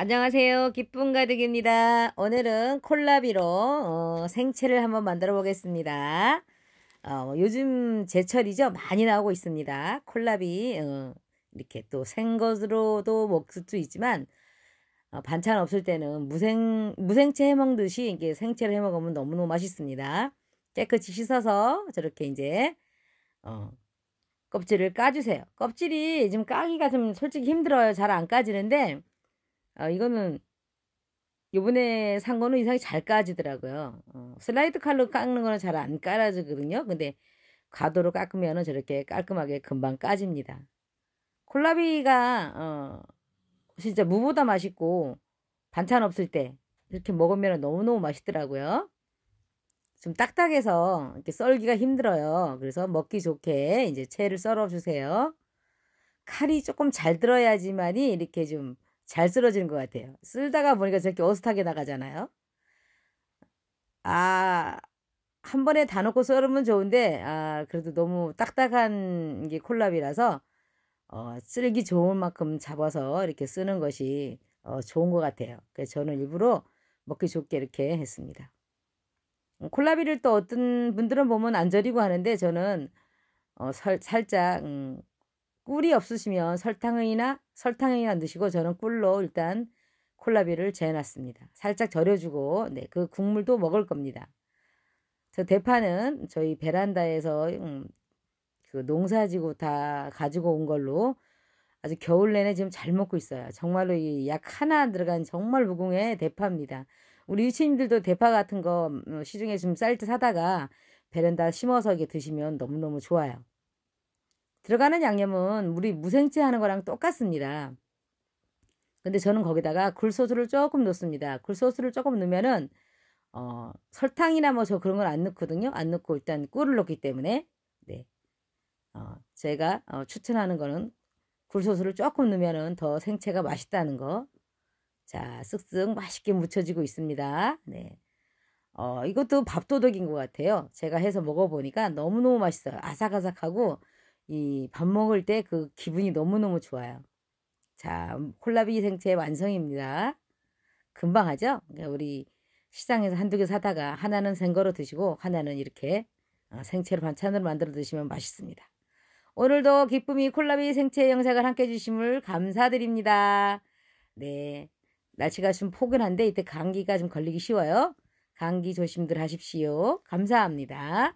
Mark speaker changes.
Speaker 1: 안녕하세요. 기쁨 가득입니다. 오늘은 콜라비로 어, 생채를 한번 만들어 보겠습니다. 어, 요즘 제철이죠. 많이 나오고 있습니다. 콜라비 어, 이렇게 또 생것으로도 먹을 수 있지만 어, 반찬 없을 때는 무생 무생채 해 먹듯이 이게 생채를 해 먹으면 너무너무 맛있습니다. 깨끗이 씻어서 저렇게 이제 어, 껍질을 까주세요. 껍질이 지금 까기가 좀 솔직히 힘들어요. 잘 안 까지는데 아, 이거는 요번에 산 거는 이상이 잘 까지더라고요. 어, 슬라이드 칼로 깎는 거는 잘 안 깔아지거든요. 근데 과도로 깎으면 저렇게 깔끔하게 금방 까집니다. 콜라비가 어, 진짜 무보다 맛있고 반찬 없을 때 이렇게 먹으면 너무너무 맛있더라고요. 좀 딱딱해서 이렇게 썰기가 힘들어요. 그래서 먹기 좋게 이제 채를 썰어 주세요. 칼이 조금 잘 들어야지만이 이렇게 좀잘 쓰러지는 것 같아요. 쓸다가 보니까 저렇게 어슷하게 나가잖아요. 아, 한 번에 다 넣고 썰으면 좋은데, 아, 그래도 너무 딱딱한 게 콜라비라서, 어, 쓸기 좋은 만큼 잡아서 이렇게 쓰는 것이 어, 좋은 것 같아요. 그래서 저는 일부러 먹기 좋게 이렇게 했습니다. 음, 콜라비를 또 어떤 분들은 보면 안 절이고 하는데 저는 어, 설, 살짝 음, 꿀이 없으시면 설탕이나 설탕이나 넣으시고 저는 꿀로 일단 콜라비를 재놨습니다. 살짝 절여주고 네, 그 국물도 먹을 겁니다. 저 대파는 저희 베란다에서 음, 그 농사지고 다 가지고 온 걸로 아주 겨울 내내 지금 잘 먹고 있어요. 정말로 이 약 하나 들어간 정말 무궁의 대파입니다. 우리 유치님들도 대파 같은 거 음, 시중에 좀쌀때 사다가 베란다 심어서 이게 드시면 너무너무 좋아요. 들어가는 양념은 우리 무생채 하는 거랑 똑같습니다. 근데 저는 거기다가 굴소스를 조금 넣습니다. 굴소스를 조금 넣으면은 어, 설탕이나 뭐 저 그런 걸 안 넣거든요. 안 넣고 일단 꿀을 넣기 때문에 네. 어, 제가 어, 추천하는 거는 굴소스를 조금 넣으면은 더 생채가 맛있다는 거. 자, 쓱쓱 맛있게 무쳐지고 있습니다. 네. 어, 이것도 밥도둑인 것 같아요. 제가 해서 먹어보니까 너무너무 맛있어요. 아삭아삭하고 이밥 먹을 때 그 기분이 너무너무 좋아요. 자, 음, 콜라비 생채 완성입니다. 금방 하죠? 그러니까 우리 시장에서 한두 개 사다가 하나는 생거로 드시고 하나는 이렇게 어, 생채로 반찬으로 만들어 드시면 맛있습니다. 오늘도 기쁨이 콜라비 생채 영상을 함께 해주심을 감사드립니다. 네. 날씨가 좀 포근한데 이때 감기가 좀 걸리기 쉬워요. 감기 조심들 하십시오. 감사합니다.